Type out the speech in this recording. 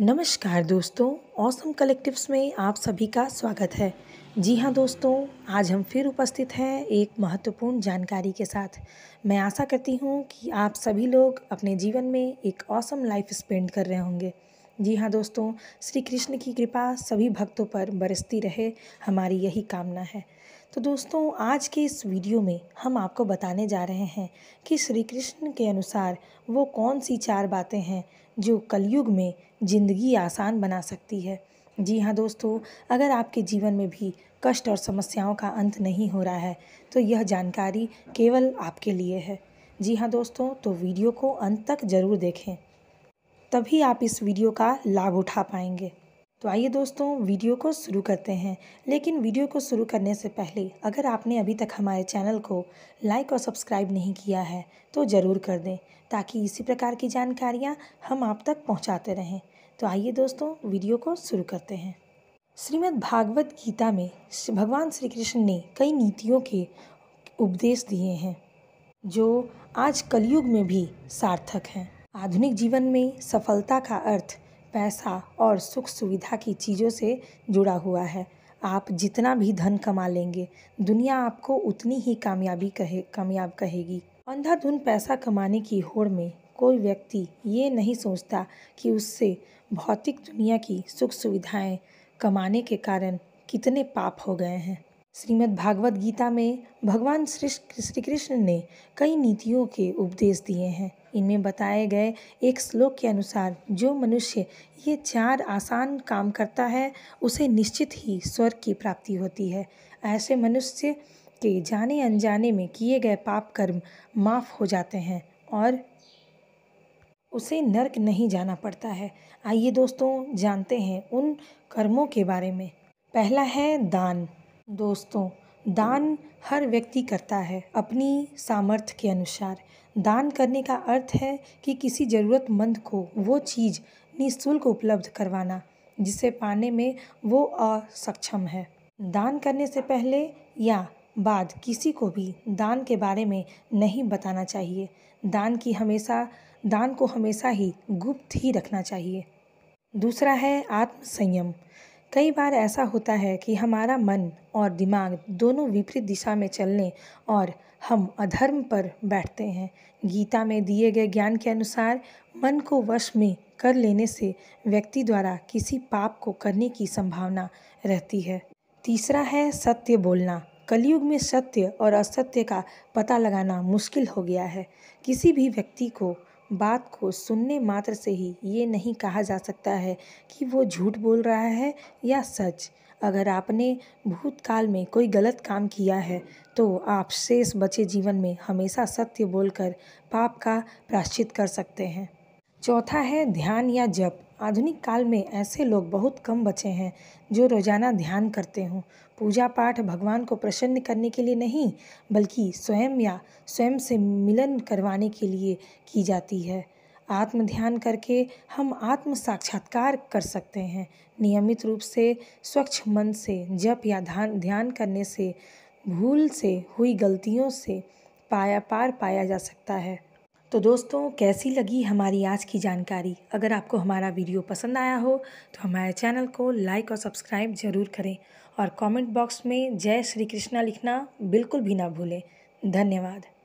नमस्कार दोस्तों awesome collectives में आप सभी का स्वागत है जी हाँ दोस्तों आज हम फिर उपस्थित हैं एक महत्वपूर्ण जानकारी के साथ मैं आशा करती हूँ कि आप सभी लोग अपने जीवन में एक औसम लाइफ स्पेंड कर रहे होंगे जी हाँ दोस्तों श्री कृष्ण की कृपा सभी भक्तों पर बरसती रहे हमारी यही कामना है तो दोस्तों आज के इस वीडियो में हम आपको बताने जा रहे हैं कि श्री कृष्ण के अनुसार वो कौन सी चार बातें हैं जो कलयुग में ज़िंदगी आसान बना सकती है जी हाँ दोस्तों अगर आपके जीवन में भी कष्ट और समस्याओं का अंत नहीं हो रहा है तो यह जानकारी केवल आपके लिए है जी हाँ दोस्तों तो वीडियो को अंत तक ज़रूर देखें तभी आप इस वीडियो का लाभ उठा पाएंगे तो आइए दोस्तों वीडियो को शुरू करते हैं लेकिन वीडियो को शुरू करने से पहले अगर आपने अभी तक हमारे चैनल को लाइक और सब्सक्राइब नहीं किया है तो ज़रूर कर दें ताकि इसी प्रकार की जानकारियां हम आप तक पहुंचाते रहें तो आइए दोस्तों वीडियो को शुरू करते हैं श्रीमद् भागवत गीता में भगवान श्री कृष्ण ने कई नीतियों के उपदेश दिए हैं जो आज कलयुग में भी सार्थक हैं आधुनिक जीवन में सफलता का अर्थ पैसा और सुख सुविधा की चीज़ों से जुड़ा हुआ है आप जितना भी धन कमा लेंगे दुनिया आपको उतनी ही कामयाबी कहे कामयाब कहेगी अंधाधुन पैसा कमाने की होड़ में कोई व्यक्ति ये नहीं सोचता कि उससे भौतिक दुनिया की सुख सुविधाएं कमाने के कारण कितने पाप हो गए हैं श्रीमद् भागवत गीता में भगवान श्री श्री कृष्ण ने कई नीतियों के उपदेश दिए हैं इनमें बताए गए एक श्लोक के अनुसार जो मनुष्य ये चार आसान काम करता है उसे निश्चित ही स्वर्ग की प्राप्ति होती है ऐसे मनुष्य के जाने अनजाने में किए गए पाप कर्म माफ़ हो जाते हैं और उसे नर्क नहीं जाना पड़ता है आइए दोस्तों जानते हैं उन कर्मों के बारे में पहला है दान दोस्तों दान हर व्यक्ति करता है अपनी सामर्थ्य के अनुसार दान करने का अर्थ है कि किसी ज़रूरतमंद को वो चीज़ निःशुल्क उपलब्ध करवाना जिसे पाने में वो असक्षम है दान करने से पहले या बाद किसी को भी दान के बारे में नहीं बताना चाहिए दान की हमेशा दान को हमेशा ही गुप्त ही रखना चाहिए दूसरा है आत्मसंयम कई बार ऐसा होता है कि हमारा मन और दिमाग दोनों विपरीत दिशा में चलने और हम अधर्म पर बैठते हैं गीता में दिए गए ज्ञान के अनुसार मन को वश में कर लेने से व्यक्ति द्वारा किसी पाप को करने की संभावना रहती है तीसरा है सत्य बोलना कलयुग में सत्य और असत्य का पता लगाना मुश्किल हो गया है किसी भी व्यक्ति को बात को सुनने मात्र से ही ये नहीं कहा जा सकता है कि वो झूठ बोल रहा है या सच अगर आपने भूतकाल में कोई गलत काम किया है तो आप शेष बचे जीवन में हमेशा सत्य बोलकर पाप का प्राश्चित कर सकते हैं चौथा है ध्यान या जप आधुनिक काल में ऐसे लोग बहुत कम बचे हैं जो रोज़ाना ध्यान करते हों पूजा पाठ भगवान को प्रसन्न करने के लिए नहीं बल्कि स्वयं या स्वयं से मिलन करवाने के लिए की जाती है आत्म ध्यान करके हम आत्म साक्षात्कार कर सकते हैं नियमित रूप से स्वच्छ मन से जप या ध्यान ध्यान करने से भूल से हुई गलतियों से पाया पार पाया जा सकता है तो दोस्तों कैसी लगी हमारी आज की जानकारी अगर आपको हमारा वीडियो पसंद आया हो तो हमारे चैनल को लाइक और सब्सक्राइब ज़रूर करें और कमेंट बॉक्स में जय श्री कृष्णा लिखना बिल्कुल भी ना भूलें धन्यवाद